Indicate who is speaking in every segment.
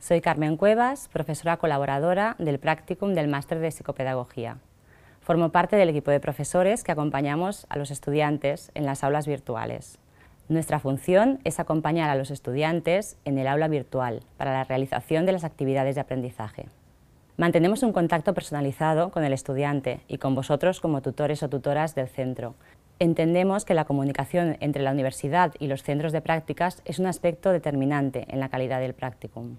Speaker 1: Soy Carmen Cuevas, profesora colaboradora del Practicum del Máster de Psicopedagogía. Formo parte del equipo de profesores que acompañamos a los estudiantes en las aulas virtuales. Nuestra función es acompañar a los estudiantes en el aula virtual para la realización de las actividades de aprendizaje. Mantenemos un contacto personalizado con el estudiante y con vosotros como tutores o tutoras del centro, Entendemos que la comunicación entre la universidad y los centros
Speaker 2: de prácticas es un aspecto determinante en la calidad del practicum.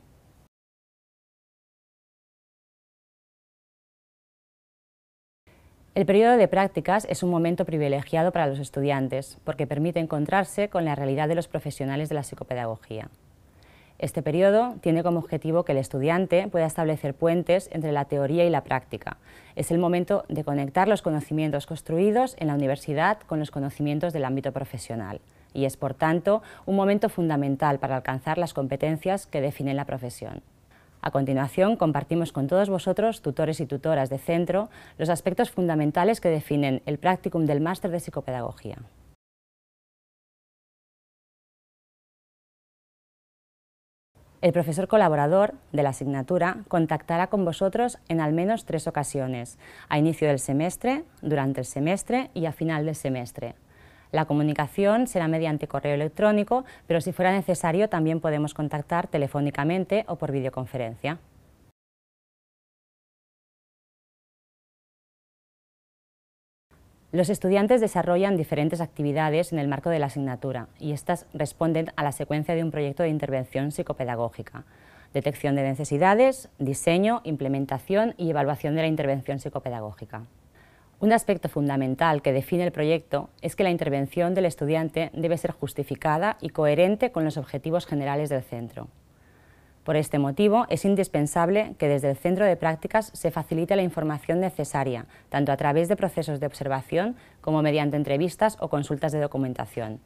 Speaker 2: El periodo de prácticas es un momento privilegiado para los estudiantes porque permite encontrarse con la realidad de los
Speaker 1: profesionales de la psicopedagogía. Este periodo tiene como objetivo que el estudiante pueda establecer puentes entre la teoría y la práctica. Es el momento de conectar los conocimientos construidos en la universidad con los conocimientos del ámbito profesional y es, por tanto, un momento fundamental para alcanzar las competencias que definen la profesión. A continuación, compartimos con todos vosotros, tutores y tutoras de centro, los aspectos fundamentales que definen
Speaker 2: el practicum del máster de psicopedagogía. el profesor colaborador de la asignatura
Speaker 1: contactará con vosotros en al menos tres ocasiones, a inicio del semestre, durante el semestre y a final del semestre. La comunicación será mediante correo electrónico,
Speaker 2: pero si fuera necesario también podemos contactar telefónicamente o por videoconferencia. Los estudiantes desarrollan diferentes actividades en el marco de la asignatura y estas
Speaker 1: responden a la secuencia de un proyecto de intervención psicopedagógica. Detección de necesidades, diseño, implementación y evaluación de la intervención psicopedagógica. Un aspecto fundamental que define el proyecto es que la intervención del estudiante debe ser justificada y coherente con los objetivos generales del centro. Por este motivo, es indispensable que desde el centro de prácticas se facilite la información necesaria, tanto a través de procesos de observación como mediante entrevistas o consultas de documentación.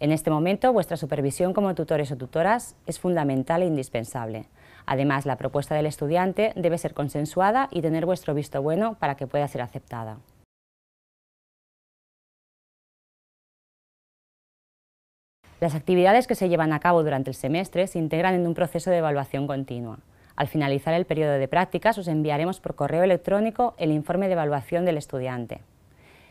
Speaker 1: En este momento, vuestra supervisión como tutores o tutoras es fundamental e indispensable. Además, la propuesta del
Speaker 2: estudiante debe ser consensuada y tener vuestro visto bueno para que pueda ser aceptada. Las actividades que se llevan a cabo durante el semestre se integran en un proceso de evaluación continua. Al finalizar
Speaker 1: el periodo de prácticas, os enviaremos por correo electrónico el informe de evaluación del estudiante.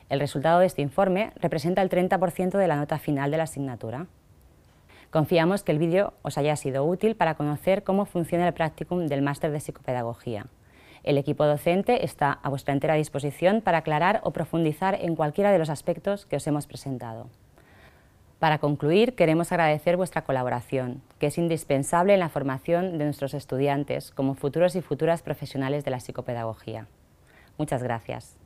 Speaker 1: El resultado de este informe representa el 30% de la nota final de la asignatura. Confiamos que el vídeo os haya sido útil para conocer cómo funciona el practicum del Máster de Psicopedagogía. El equipo docente está a vuestra entera disposición para aclarar o profundizar en cualquiera de los aspectos que os hemos presentado. Para concluir, queremos agradecer vuestra colaboración, que es indispensable en la formación de nuestros estudiantes como futuros y futuras profesionales de la psicopedagogía. Muchas gracias.